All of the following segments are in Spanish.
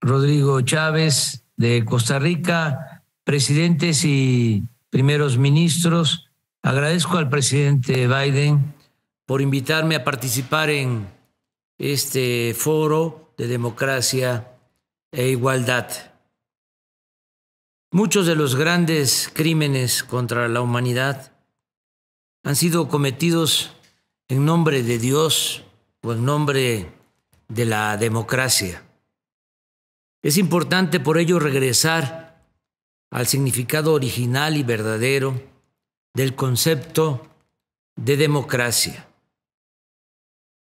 Rodrigo Chávez de Costa Rica, presidentes y primeros ministros, agradezco al presidente Biden por invitarme a participar en este foro de democracia e igualdad. Muchos de los grandes crímenes contra la humanidad han sido cometidos en nombre de Dios o en nombre de la democracia. Es importante por ello regresar al significado original y verdadero del concepto de democracia.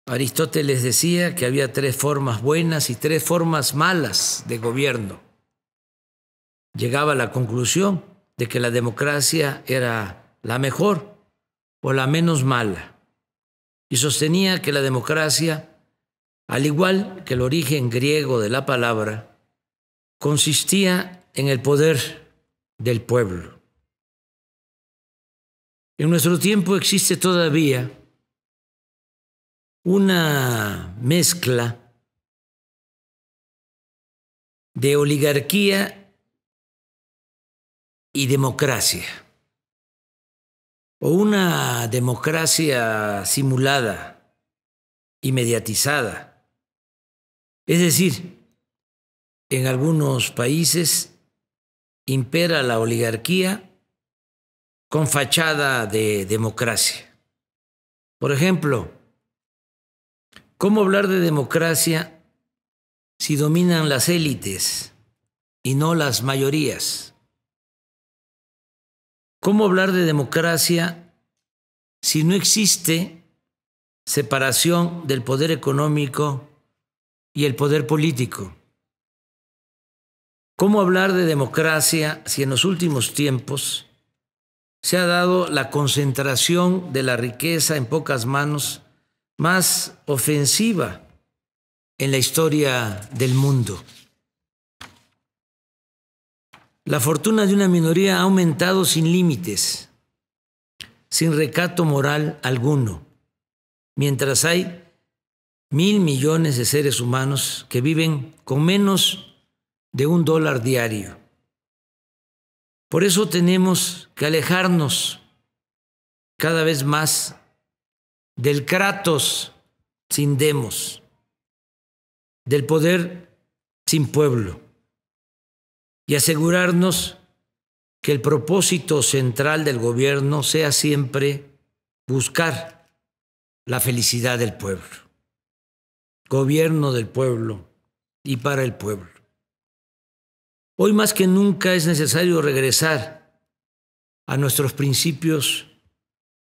Aristóteles decía que había tres formas buenas y tres formas malas de gobierno. Llegaba a la conclusión de que la democracia era la mejor o la menos mala. Y sostenía que la democracia, al igual que el origen griego de la palabra, consistía en el poder del pueblo. En nuestro tiempo existe todavía una mezcla de oligarquía y democracia, o una democracia simulada y mediatizada. Es decir, en algunos países impera la oligarquía con fachada de democracia. Por ejemplo, ¿cómo hablar de democracia si dominan las élites y no las mayorías? ¿Cómo hablar de democracia si no existe separación del poder económico y el poder político? ¿Cómo hablar de democracia si en los últimos tiempos se ha dado la concentración de la riqueza en pocas manos más ofensiva en la historia del mundo? La fortuna de una minoría ha aumentado sin límites, sin recato moral alguno, mientras hay mil millones de seres humanos que viven con menos de un dólar diario. Por eso tenemos que alejarnos cada vez más del Kratos sin demos, del poder sin pueblo, y asegurarnos que el propósito central del gobierno sea siempre buscar la felicidad del pueblo, gobierno del pueblo y para el pueblo. Hoy más que nunca es necesario regresar a nuestros principios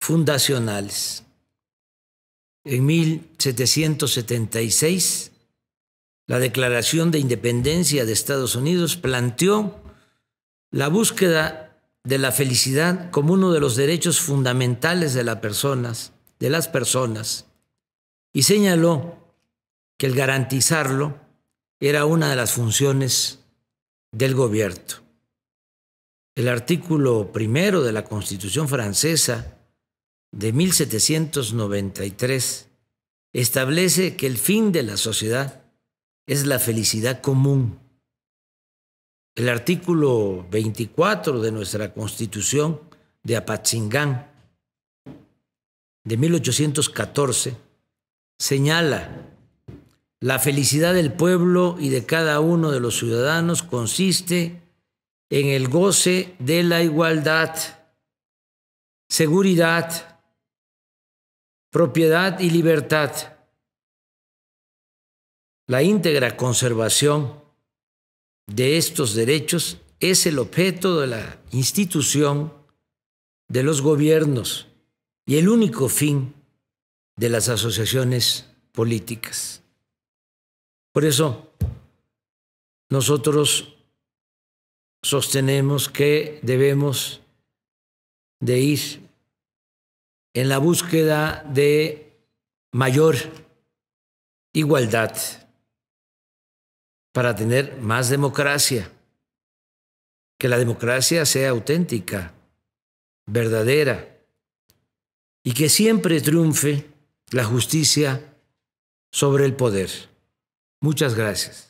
fundacionales. En 1776, la Declaración de Independencia de Estados Unidos planteó la búsqueda de la felicidad como uno de los derechos fundamentales de, las personas, de las personas y señaló que el garantizarlo era una de las funciones del gobierno. El artículo primero de la Constitución francesa de 1793 establece que el fin de la sociedad es la felicidad común. El artículo 24 de nuestra Constitución de Apachingán de 1814 señala la felicidad del pueblo y de cada uno de los ciudadanos consiste en el goce de la igualdad, seguridad, propiedad y libertad, la íntegra conservación de estos derechos es el objeto de la institución de los gobiernos y el único fin de las asociaciones políticas. Por eso nosotros sostenemos que debemos de ir en la búsqueda de mayor igualdad para tener más democracia, que la democracia sea auténtica, verdadera, y que siempre triunfe la justicia sobre el poder. Muchas gracias.